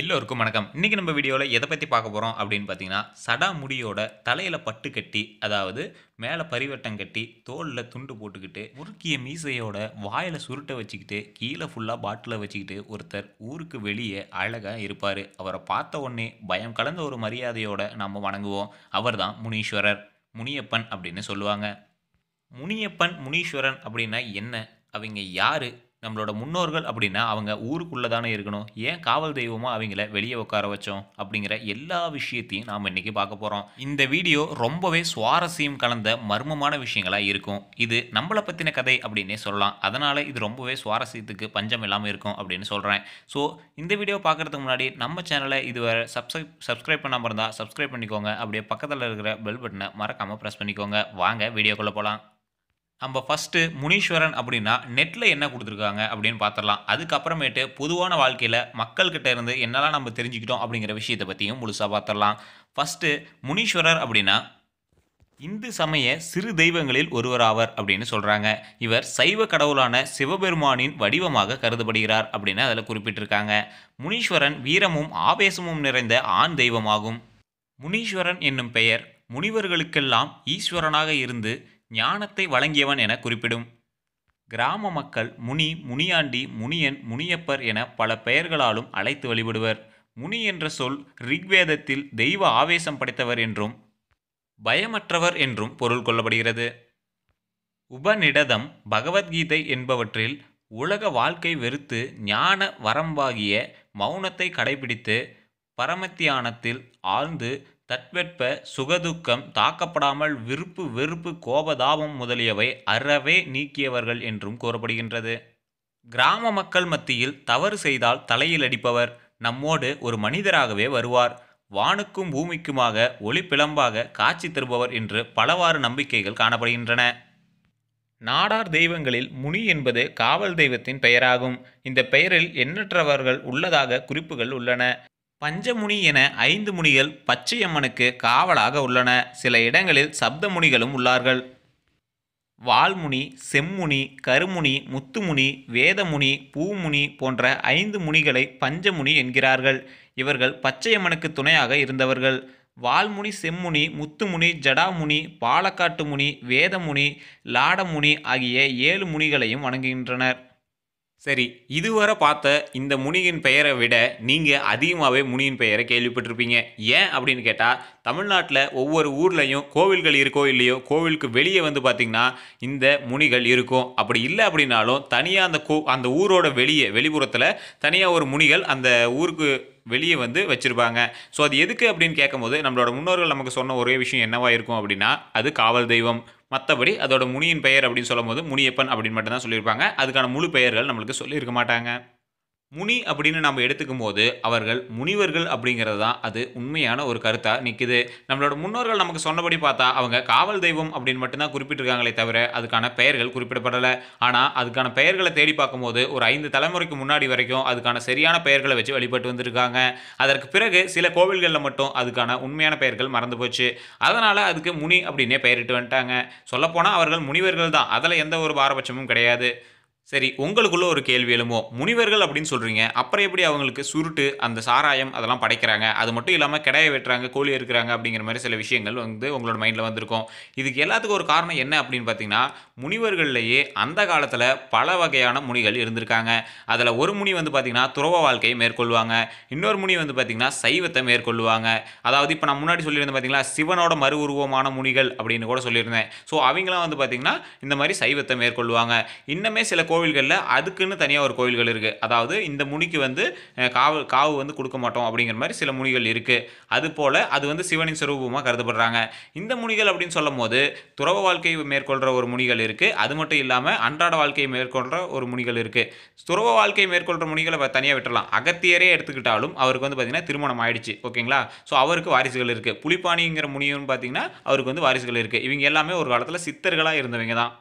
எல்லோருக்கும் வணக்கம் இன்றைக்கி நம்ம வீடியோவில் எதை பற்றி பார்க்க போகிறோம் அப்படின்னு பார்த்தீங்கன்னா சடா முடியோட தலையில் பட்டு கட்டி அதாவது மேலே பரிவட்டம் கட்டி தோலில் துண்டு போட்டுக்கிட்டு முறுக்கிய மீசையோட வாயில் சுருட்டை வச்சுக்கிட்டு கீழே ஃபுல்லாக பாட்டிலை வச்சுக்கிட்டு ஒருத்தர் ஊருக்கு வெளியே அழகாக இருப்பார் அவரை பார்த்த உடனே பயம் கலந்த ஒரு மரியாதையோட நம்ம வணங்குவோம் அவர் தான் முனீஸ்வரர் முனியப்பன் அப்படின்னு சொல்லுவாங்க முனியப்பன் முனீஸ்வரன் அப்படின்னா என்ன அவங்க யார் நம்மளோட முன்னோர்கள் அப்படின்னா அவங்க ஊருக்குள்ளே தானே இருக்கணும் ஏன் காவல் தெய்வமாக அவங்கள வெளியே உட்கார வச்சோம் அப்படிங்கிற எல்லா விஷயத்தையும் நாம் இன்றைக்கி பார்க்க போகிறோம் இந்த வீடியோ ரொம்பவே சுவாரஸ்யம் கலந்த மர்மமான விஷயங்களாக இருக்கும் இது நம்மளை பற்றின கதை அப்படின்னே சொல்லலாம் அதனால் இது ரொம்பவே சுவாரஸ்யத்துக்கு பஞ்சம் இல்லாமல் இருக்கும் அப்படின்னு சொல்கிறேன் ஸோ இந்த வீடியோ பார்க்குறதுக்கு முன்னாடி நம்ம சேனலை இதுவரை சப்ஸ்கிரைப் சப்ஸ்கிரைப் பண்ணாமல் இருந்தால் சப்ஸ்கிரைப் பண்ணிக்கோங்க அப்படியே பக்கத்தில் இருக்கிற பெல் பட்டனை மறக்காமல் ப்ரெஸ் பண்ணிக்கோங்க வாங்க வீடியோக்குள்ளே போகலாம் நம்ம ஃபஸ்ட்டு முனீஸ்வரன் அப்படின்னா நெட்டில் என்ன கொடுத்துருக்காங்க அப்படின்னு பார்த்துடலாம் அதுக்கப்புறமேட்டு பொதுவான வாழ்க்கையில் மக்கள்கிட்ட இருந்து என்னெல்லாம் நம்ம தெரிஞ்சுக்கிட்டோம் அப்படிங்கிற விஷயத்தை பற்றியும் முழுசாக பார்த்துடலாம் ஃபஸ்ட்டு முனீஸ்வரர் அப்படின்னா இந்து சமய சிறு தெய்வங்களில் ஒருவர் ஆவர் அப்படின்னு சொல்கிறாங்க இவர் சைவ கடவுளான சிவபெருமானின் வடிவமாக கருதப்படுகிறார் அப்படின்னு அதில் குறிப்பிட்டிருக்காங்க முனீஸ்வரன் வீரமும் ஆவேசமும் நிறைந்த ஆண் தெய்வமாகும் முனீஸ்வரன் என்னும் பெயர் முனிவர்களுக்கெல்லாம் ஈஸ்வரனாக இருந்து ஞானத்தை வழங்கியவன் என குறிப்பிடும் கிராம மக்கள் முனி முனியாண்டி முனியன் முனியப்பர் என பல பெயர்களாலும் அழைத்து வழிபடுவர் முனி என்ற சொல் ரிக்வேதத்தில் தெய்வ ஆவேசம் படைத்தவர் என்றும் பயமற்றவர் என்றும் பொருள் கொள்ளப்படுகிறது உபநிடதம் பகவத்கீதை என்பவற்றில் உலக வாழ்க்கை வெறுத்து ஞான வரம்பாகிய மௌனத்தை கடைபிடித்து பரமத்தியானத்தில் ஆழ்ந்து தட்வெட்ப சுகதுக்கம் தாக்கப்படாமல் விருப்பு வெறுப்பு கோபதாபம் முதலியவை அறவே நீக்கியவர்கள் என்றும் கூறப்படுகின்றது கிராம மக்கள் மத்தியில் தவறு செய்தால் தலையில் அடிப்பவர் நம்மோடு ஒரு மனிதராகவே வருவார் வானுக்கும் பூமிக்குமாக ஒளி பிளம்பாக காட்சி தருபவர் என்று பலவாறு நம்பிக்கைகள் காணப்படுகின்றன நாடார் தெய்வங்களில் முனி என்பது காவல் தெய்வத்தின் பெயராகும் இந்த பெயரில் எண்ணற்றவர்கள் உள்ளதாக குறிப்புகள் உள்ளன பஞ்சமுனி என ஐந்து முனிகள் பச்சையம்மனுக்கு காவலாக உள்ளன சில இடங்களில் சப்தமுனிகளும் உள்ளார்கள் வால்முனி செம்முனி கருமுனி முத்துமுனி வேதமுனி பூமுனி போன்ற ஐந்து முனிகளை பஞ்சமுனி என்கிறார்கள் இவர்கள் பச்சையம்மனுக்கு துணையாக இருந்தவர்கள் வால்முனி செம்முனி முத்துமுனி ஜடாமுனி பாலக்காட்டு முனி வேதமுனி லாடமுனி ஆகிய ஏழு முனிகளையும் வணங்குகின்றனர் சரி இதுவரை பார்த்த இந்த முனியின் பெயரை விட நீங்கள் அதிகமாகவே முனியின் பெயரை கேள்விப்பட்டிருப்பீங்க ஏன் அப்படின்னு கேட்டால் தமிழ்நாட்டில் ஒவ்வொரு ஊர்லேயும் கோவில்கள் இருக்கோ இல்லையோ கோவிலுக்கு வெளியே வந்து பார்த்திங்கன்னா இந்த முனிகள் இருக்கும் அப்படி இல்லை அப்படின்னாலும் தனியாக அந்த கோ அந்த ஊரோட வெளியே வெளிப்புறத்தில் தனியாக ஒரு முனிகள் அந்த ஊருக்கு வெளியே வந்து வச்சுருப்பாங்க ஸோ அது எதுக்கு அப்படின்னு கேட்கும்போது நம்மளோட முன்னோர்கள் நமக்கு சொன்ன ஒரே விஷயம் என்னவாக இருக்கும் அப்படின்னா அது காவல் தெய்வம் மற்றபடி அதோட முனியின் பெயர் அப்படின்னு சொல்லும்போது முனியப்பன் அப்படின்னு மட்டும்தான் சொல்லியிருப்பாங்க அதுக்கான முழு பெயர்கள் நம்மளுக்கு சொல்லியிருக்க மாட்டாங்க முனி அப்படின்னு நம்ம எடுத்துக்கும் போது அவர்கள் முனிவர்கள் அப்படிங்கிறது தான் அது உண்மையான ஒரு கருத்தாக நிற்குது நம்மளோட முன்னோர்கள் நமக்கு சொன்னபடி பார்த்தா அவங்க காவல் தெய்வம் அப்படின்னு மட்டும்தான் குறிப்பிட்டிருக்காங்களே தவிர அதுக்கான பெயர்கள் குறிப்பிடப்படலை ஆனால் அதுக்கான பெயர்களை தேடி பார்க்கும்போது ஒரு ஐந்து தலைமுறைக்கு முன்னாடி வரைக்கும் அதுக்கான சரியான பெயர்களை வச்சு வழிபட்டு வந்திருக்காங்க அதற்கு பிறகு சில கோவில்களில் மட்டும் அதுக்கான உண்மையான பெயர்கள் மறந்து போச்சு அதனால் அதுக்கு முனி அப்படின்னே பெயரிட்டு வந்துட்டாங்க சொல்லப்போனால் அவர்கள் முனிவர்கள் தான் அதில் எந்த ஒரு பாரபட்சமும் கிடையாது சரி உங்களுக்குள்ள ஒரு கேள்வி எழுமோ முனிவர்கள் அப்படின்னு சொல்கிறீங்க அப்புறம் எப்படி அவங்களுக்கு சுருட்டு அந்த சாராயம் அதெல்லாம் படைக்கிறாங்க அது மட்டும் இல்லாமல் கிடையை வெட்டுறாங்க கோழி இருக்கிறாங்க அப்படிங்கிற மாதிரி சில விஷயங்கள் வந்து உங்களோட மைண்டில் வந்திருக்கும் இதுக்கு எல்லாத்துக்கும் ஒரு காரணம் என்ன அப்படின்னு பார்த்தீங்கன்னா முனிவர்கள்லேயே அந்த காலத்தில் பல வகையான முனிகள் இருந்திருக்காங்க அதில் ஒரு முனி வந்து பார்த்திங்கன்னா துறவ வாழ்க்கையை மேற்கொள்வாங்க இன்னொரு முனி வந்து பார்த்திங்கன்னா சைவத்தை மேற்கொள்வாங்க அதாவது இப்போ நான் முன்னாடி சொல்லியிருந்தேன் பார்த்தீங்களா சிவனோட மறு உருவமான முனிகள் அப்படின்னு கூட சொல்லியிருந்தேன் ஸோ அவங்களாம் வந்து பார்த்திங்கன்னா இந்த மாதிரி சைவத்தை மேற்கொள்வாங்க இன்னமே சில கோ கோவில்களில் அதுக்குன்னு தனியாக ஒரு கோவில்கள் இருக்குது அதாவது இந்த முனிக்கு வந்து காவு காவு வந்து கொடுக்க மாட்டோம் அப்படிங்கிற மாதிரி சில முனிகள் இருக்குது அது போல் அது வந்து சிவனின் சுரூபமாக கருதப்படுறாங்க இந்த முனிகள் அப்படின்னு சொல்லும் போது துறவ வாழ்க்கை மேற்கொள்கிற ஒரு முனிகள் இருக்குது அது மட்டும் இல்லாமல் அன்றாட வாழ்க்கையை மேற்கொள்கிற ஒரு முனிகள் இருக்குது துறவ வாழ்க்கை மேற்கொள்கிற முனிகளை தனியாக விட்டுலாம் அகத்தியரே எடுத்துக்கிட்டாலும் அவருக்கு வந்து பார்த்திங்கன்னா திருமணம் ஆயிடுச்சு ஓகேங்களா ஸோ அவருக்கு வாரிசுகள் இருக்குது புலிப்பாணிங்கிற முனியும் பார்த்திங்கன்னா அவருக்கு வந்து வாரிசுகள் இருக்குது இவங்க எல்லாமே ஒரு காலத்தில் சித்தர்களாக இருந்தவங்க தான்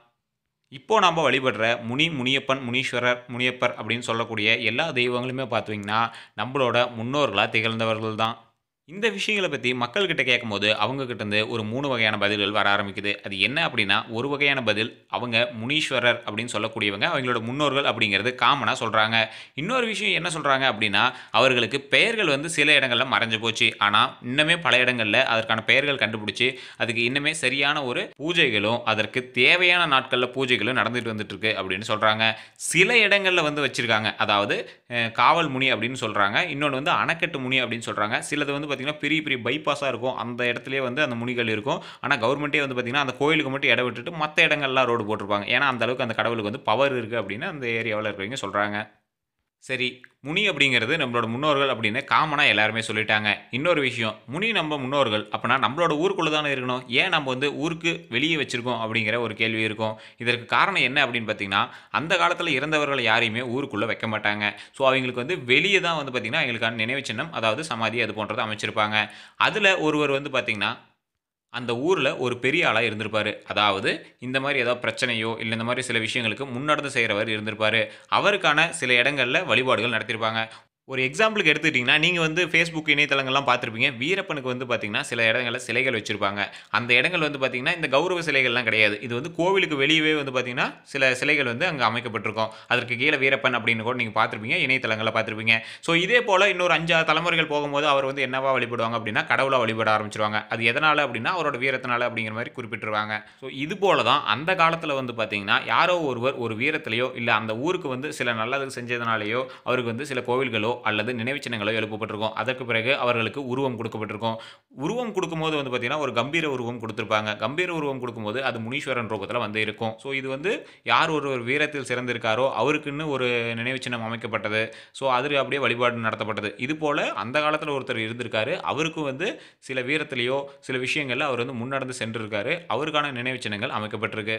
இப்போது நம்ம வழிபடுற முனி முனியப்பன் முனீஸ்வரர் முனியப்பர் அப்படின்னு சொல்லக்கூடிய எல்லா தெய்வங்களுமே பார்த்தீங்கன்னா நம்மளோட முன்னோர்களாக திகழ்ந்தவர்கள் தான் இந்த விஷயங்களை பற்றி மக்கள்கிட்ட கேட்கும்போது அவங்கக்கிட்டேருந்து ஒரு மூணு வகையான பதில்கள் வர ஆரம்பிக்குது அது என்ன அப்படின்னா ஒரு வகையான பதில் அவங்க முனீஸ்வரர் அப்படின்னு சொல்லக்கூடியவங்க அவங்களோட முன்னோர்கள் அப்படிங்கிறது காமனாக சொல்கிறாங்க இன்னொரு விஷயம் என்ன சொல்கிறாங்க அப்படின்னா அவர்களுக்கு பெயர்கள் வந்து சில இடங்களில் மறைஞ்சு போச்சு ஆனால் இன்னுமே பல இடங்களில் அதற்கான பெயர்கள் கண்டுபிடிச்சி அதுக்கு இன்னுமே சரியான ஒரு பூஜைகளும் அதற்கு தேவையான நாட்களில் பூஜைகளும் நடந்துட்டு வந்துட்டுருக்கு அப்படின்னு சொல்கிறாங்க சில இடங்களில் வந்து வச்சுருக்காங்க அதாவது காவல் முனி அப்படின்னு சொல்கிறாங்க இன்னொன்று வந்து அணைக்கட்டு முனி அப்படின்னு சொல்கிறாங்க சிலது வந்து பார்த்திங்கன்னா பெரிய பெரிய பைபாஸாக இருக்கும் அந்த இடத்துலேயே வந்து அந்த முனிகள் இருக்கும் ஆனால் கவர்மெண்ட்டே வந்து பார்த்திங்கன்னா அந்த கோயிலுக்கு மட்டும் இடம் விட்டுட்டு மற்ற இடங்கள்லாம் ரோடு போட்டிருப்பாங்க ஏன்னா அந்த அளவுக்கு அந்த கடவுளுக்கு வந்து பவர் இருக்குது அப்படின்னு அந்த ஏரியாவில் இருக்கிறவங்க சொல்கிறாங்க சரி முனி அப்படிங்கிறது நம்மளோட முன்னோர்கள் அப்படின்னு காமனாக எல்லாருமே சொல்லிட்டாங்க இன்னொரு விஷயம் முனி நம்ம முன்னோர்கள் அப்படின்னா நம்மளோட ஊருக்குள்ளே தானே இருக்கணும் ஏன் நம்ம வந்து ஊருக்கு வெளியே வச்சுருக்கோம் அப்படிங்கிற ஒரு கேள்வி இருக்கும் இதற்கு காரணம் என்ன அப்படின்னு பார்த்தீங்கன்னா அந்த காலத்தில் இறந்தவர்கள் யாரையுமே ஊருக்குள்ளே வைக்க மாட்டாங்க ஸோ அவங்களுக்கு வந்து வெளியே தான் வந்து பார்த்திங்கன்னா அவங்களுக்கான நினைவு சின்னம் அதாவது சமாதி அது போன்றதை அமைச்சிருப்பாங்க அதில் ஒருவர் வந்து பார்த்திங்கன்னா அந்த ஊரில் ஒரு பெரிய ஆளாக இருந்திருப்பார் அதாவது இந்த மாதிரி ஏதாவது பிரச்சனையோ இல்லை இந்த மாதிரி சில விஷயங்களுக்கு முன்னடந்து செய்கிறவர் இருந்திருப்பார் அவருக்கான சில இடங்களில் வழிபாடுகள் நடத்தியிருப்பாங்க ஒரு எக்ஸாம்பிளுக்கு எடுத்துக்கிட்டிங்கன்னா நீங்கள் வந்து ஃபேஸ்புக் இணையதளங்கள்லாம் பார்த்துருப்பீங்க வீரப்பனுக்கு வந்து பார்த்திங்கன்னா சில இடங்களில் சிலைகள் வச்சுருப்பாங்க அந்த இடங்கள் வந்து பார்த்திங்கன்னா இந்த கௌரவ சிலைகள்லாம் கிடையாது இது வந்து கோவிலுக்கு வெளியவே வந்து பார்த்திங்கன்னா சில சிலைகள் வந்து அங்கே அமைக்கப்பட்டிருக்கும் அதற்கு கீழே வீரப்பன் அப்படின்னு கூட நீங்கள் பார்த்துருப்பீங்க இணையதளங்களில் பார்த்துருப்பீங்க ஸோ இதே போல் இன்னொரு அஞ்சாறு தலைமுறைகள் போகும்போது அவர் வந்து என்னவா வழிபடுவாங்க அப்படின்னா கடவுளாக வழிபட ஆரம்பிச்சிருவாங்க அது எதனால் அப்படின்னா அவரோட வீரத்தினால் அப்படிங்கிற மாதிரி குறிப்பிட்டுருவாங்க ஸோ இது போல தான் அந்த காலத்தில் வந்து பார்த்திங்கன்னா யாரோ ஒருவர் ஒரு வீரத்திலையோ இல்லை அந்த ஊருக்கு வந்து சில நல்லது செஞ்சதுனாலேயோ அவருக்கு வந்து சில கோவில்களோ அல்லது நினைவு சின்னங்களோ எழுப்பப்பட்டிருக்கும் அதற்கு பிறகு அவர்களுக்கு உருவம் கொடுக்கப்பட்டிருக்கும் உருவம் கொடுக்கும்போது வந்து பார்த்திங்கன்னா ஒரு கம்பீர உருவம் கொடுத்துருப்பாங்க கம்பீர உருவம் கொடுக்கும்போது அது முனீஸ்வரன் ரூபத்தில் வந்து இருக்கும் ஸோ இது வந்து யார் ஒரு ஒரு வீரத்தில் சிறந்திருக்காரோ அவருக்குன்னு ஒரு நினைவு சின்னம் அமைக்கப்பட்டது ஸோ அதில் அப்படியே வழிபாடு நடத்தப்பட்டது இது போல் அந்த காலத்தில் ஒருத்தர் இருந்திருக்காரு அவருக்கும் வந்து சில வீரத்திலேயோ சில விஷயங்களில் அவர் வந்து முன்னடந்து சென்றிருக்காரு அவருக்கான நினைவு சின்னங்கள் அமைக்கப்பட்டிருக்கு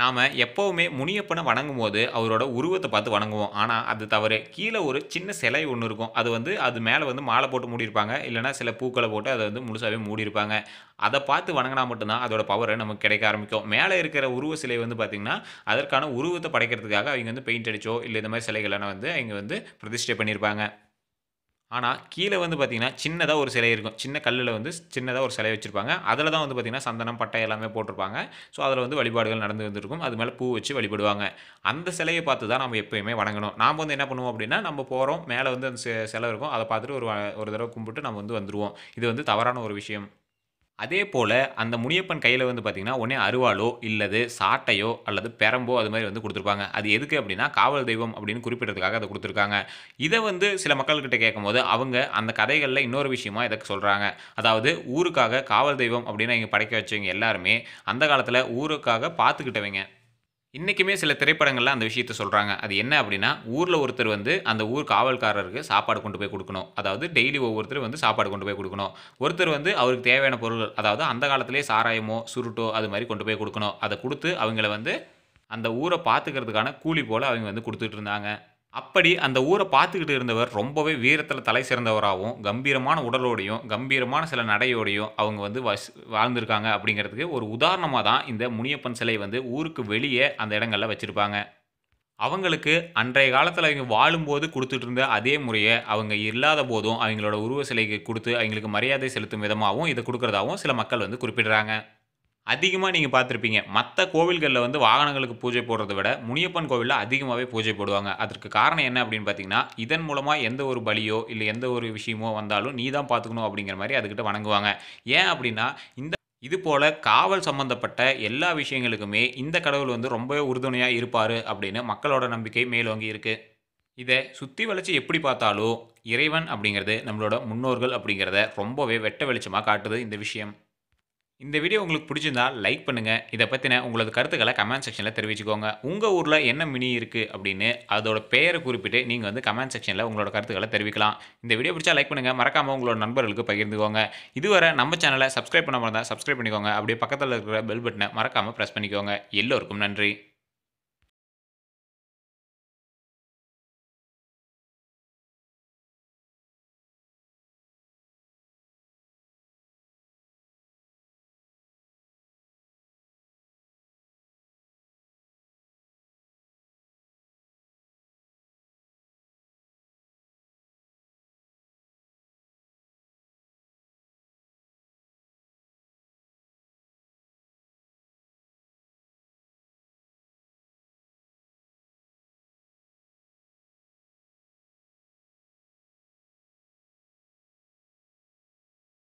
நாம் எப்போவுமே முனியப்பனை வணங்கும் போது அவரோட உருவத்தை பார்த்து வணங்குவோம் ஆனால் அது தவறு கீழே ஒரு சின்ன சிலை ஒன்று இருக்கும் அது வந்து அது மேலே வந்து மாலை போட்டு மூடியிருப்பாங்க இல்லைனா சில பூக்களை போட்டு அதை வந்து முழுசாகவே மூடியிருப்பாங்க அதை பார்த்து வணங்கினா மட்டும்தான் அதோட பவரை நமக்கு கிடைக்க ஆரம்பிக்கும் மேலே இருக்கிற உருவ சிலை வந்து பார்த்திங்கன்னா அதற்கான உருவத்தை படைக்கிறதுக்காக அவங்க வந்து பெயிண்ட் அடிச்சோ இல்லை இந்த மாதிரி சிலைகள்லாம் வந்து அவங்க வந்து பிரதிஷ்டை பண்ணியிருப்பாங்க ஆனால் கீழே வந்து பார்த்திங்கன்னா சின்னதாக ஒரு சிலை இருக்கும் சின்ன கல்லில் வந்து சின்னதாக ஒரு சிலை வச்சுருப்பாங்க அதில் தான் வந்து பார்த்திங்கன்னா சந்தனம் பட்டை எல்லாமே போட்டிருப்பாங்க ஸோ அதில் வந்து வழிபாடுகள் நடந்து வந்துருக்கும் அது மேலே பூ வச்சு வழிபடுவாங்க அந்த சிலையை பார்த்து தான் நம்ம எப்போயுமே வணங்கணும் நாம் வந்து என்ன பண்ணுவோம் அப்படின்னா நம்ம போகிறோம் மேலே வந்து அந்த சிலை இருக்கும் அதை பார்த்துட்டு ஒரு ஒரு தடவை கும்பிட்டு நம்ம வந்து வந்துடுவோம் இது வந்து தவறான ஒரு விஷயம் அதே போல் அந்த முனியப்பன் கையில் வந்து பார்த்திங்கன்னா உடனே அருவாளோ இல்லது சாட்டையோ அல்லது பெரம்போ அது மாதிரி வந்து கொடுத்துருப்பாங்க அது எதுக்கு அப்படின்னா காவல் தெய்வம் அப்படின்னு குறிப்பிட்டதுக்காக அதை கொடுத்துருக்காங்க இதை வந்து சில மக்கள்கிட்ட கேட்கும்போது அவங்க அந்த கதைகளில் இன்னொரு விஷயமா இதை சொல்கிறாங்க அதாவது ஊருக்காக காவல் தெய்வம் அப்படின்னு இங்கே படைக்க வச்சவங்க எல்லாருமே அந்த காலத்தில் ஊருக்காக பார்த்துக்கிட்டவங்க இன்றைக்குமே சில திரைப்படங்களில் அந்த விஷயத்த சொல்கிறாங்க அது என்ன அப்படின்னா ஊரில் ஒருத்தர் வந்து அந்த ஊர் காவல்காரருக்கு சாப்பாடு கொண்டு போய் கொடுக்கணும் அதாவது டெய்லி ஒவ்வொருத்தரும் வந்து சாப்பாடு கொண்டு போய் கொடுக்கணும் ஒருத்தர் வந்து அவருக்கு தேவையான பொருள் அதாவது அந்த காலத்திலே சாராயமோ சுருட்டோ அது மாதிரி கொண்டு போய் கொடுக்கணும் அதை கொடுத்து அவங்கள வந்து அந்த ஊரை பார்த்துக்கிறதுக்கான கூலி போல் அவங்க வந்து கொடுத்துட்டு இருந்தாங்க அப்படி அந்த ஊரை பார்த்துக்கிட்டு இருந்தவர் ரொம்பவே வீரத்தில் தலை சிறந்தவராகவும் கம்பீரமான உடலோடையும் கம்பீரமான சில நடையோடையும் அவங்க வந்து வஸ் வாழ்ந்திருக்காங்க அப்படிங்கிறதுக்கு ஒரு உதாரணமாக தான் இந்த முனியப்பன் சிலை வந்து ஊருக்கு வெளியே அந்த இடங்களில் வச்சுருப்பாங்க அவங்களுக்கு அன்றைய காலத்தில் அவங்க வாழும்போது கொடுத்துட்டு இருந்த அதே முறையை அவங்க இல்லாத போதும் அவங்களோட உருவ சிலைக்கு கொடுத்து அவங்களுக்கு மரியாதை செலுத்தும் விதமாகவும் இதை கொடுக்குறதாகவும் சில மக்கள் வந்து குறிப்பிடுறாங்க அதிகமாக நீங்கள் பார்த்துருப்பீங்க மற்ற கோவில்களில் வந்து வாகனங்களுக்கு பூஜை போடுறத விட முனியப்பன் கோவிலில் அதிகமாகவே பூஜை போடுவாங்க அதற்கு காரணம் என்ன அப்படின்னு பார்த்தீங்கன்னா இதன் மூலமாக எந்த ஒரு பலியோ இல்லை எந்த ஒரு விஷயமோ வந்தாலும் நீ தான் பார்த்துக்கணும் அப்படிங்கிற மாதிரி அதுக்கிட்ட வணங்குவாங்க ஏன் அப்படின்னா இந்த இது போல் காவல் சம்மந்தப்பட்ட எல்லா விஷயங்களுக்குமே இந்த கடவுள் வந்து ரொம்பவே உறுதுணையாக இருப்பார் அப்படின்னு மக்களோட நம்பிக்கை மேலோங்கி இருக்குது இதை சுற்றி வளைச்சி எப்படி பார்த்தாலும் இறைவன் அப்படிங்கிறது நம்மளோட முன்னோர்கள் அப்படிங்கிறத ரொம்பவே வெட்ட வெளிச்சமாக காட்டுது இந்த விஷயம் இந்த வீடியோ உங்களுக்கு பிடிச்சிருந்தால் லைக் பண்ணுங்கள் இதை பற்றின உங்களது கருத்துக்களை கமெண்ட் செக்ஷனில் தெரிவிச்சுக்கோங்க உங்கள் ஊரில் என்ன மினி இருக்குது அப்படின்னு அதோட பெயரை குறிப்பிட்டு நீங்கள் வந்து கமெண்ட் செக்ஷனில் உங்களோட கருத்துக்களை தெரிவிக்கலாம் இந்த வீடியோ பிடிச்சா லைக் பண்ணுங்கள் மறக்காமல் உங்களோட நண்பர்களுக்கு பகிர்ந்துக்கோங்க இதுவரை நம்ம சேனலை சப்ஸ்கிரைப் பண்ண மாதிரி சப்ஸ்கிரைப் பண்ணிக்கோங்க அப்படியே பக்கத்தில் இருக்கிற பெல் பட்டனை மறக்காமல் ப்ரெஸ் பண்ணிக்கோங்க எல்லோருக்கும் நன்றி